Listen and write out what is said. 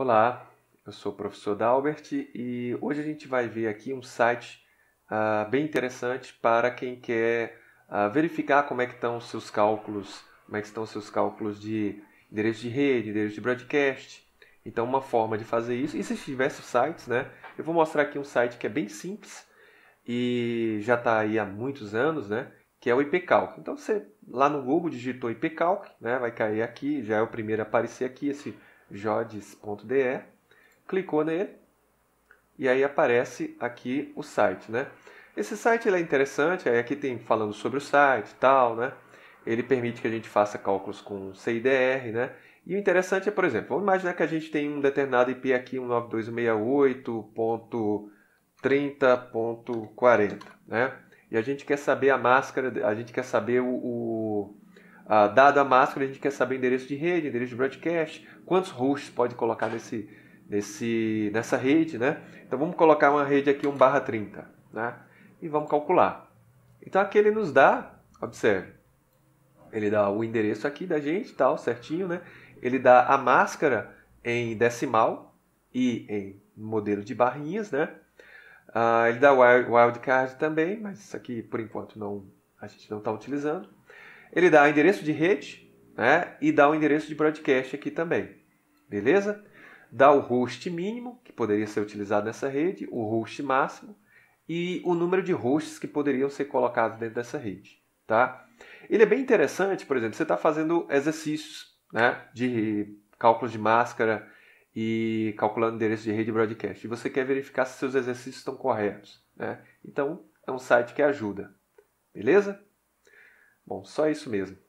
Olá, eu sou o professor Dalbert e hoje a gente vai ver aqui um site uh, bem interessante para quem quer uh, verificar como é que estão os seus cálculos, como é que estão os seus cálculos de endereço de rede, endereço de broadcast. Então, uma forma de fazer isso, e se tivesse sites, né? Eu vou mostrar aqui um site que é bem simples e já está aí há muitos anos, né? que é o IPCalc. Então você lá no Google digitou IPCalc, né, vai cair aqui, já é o primeiro a aparecer aqui esse jodes.de, clicou nele e aí aparece aqui o site, né? Esse site é interessante, aí aqui tem falando sobre o site e tal, né? Ele permite que a gente faça cálculos com CIDR, né? E o interessante é, por exemplo, vamos imaginar que a gente tem um determinado IP aqui, um né? E a gente quer saber a máscara, a gente quer saber o, o ah, dada a máscara, a gente quer saber endereço de rede, endereço de broadcast, quantos hosts pode colocar nesse, nesse, nessa rede, né? Então vamos colocar uma rede aqui 1 barra 30, né? E vamos calcular. Então aqui ele nos dá, observe, ele dá o endereço aqui da gente, tal, certinho, né? Ele dá a máscara em decimal e em modelo de barrinhas, né? Ah, ele dá wildcard também, mas isso aqui por enquanto não, a gente não está utilizando. Ele dá endereço de rede né, e dá o endereço de broadcast aqui também. Beleza? Dá o host mínimo, que poderia ser utilizado nessa rede, o host máximo e o número de hosts que poderiam ser colocados dentro dessa rede. Tá? Ele é bem interessante, por exemplo, você está fazendo exercícios né, de cálculos de máscara e calculando endereço de rede broadcast. E você quer verificar se seus exercícios estão corretos. Né? Então, é um site que ajuda. Beleza? Bom, só isso mesmo.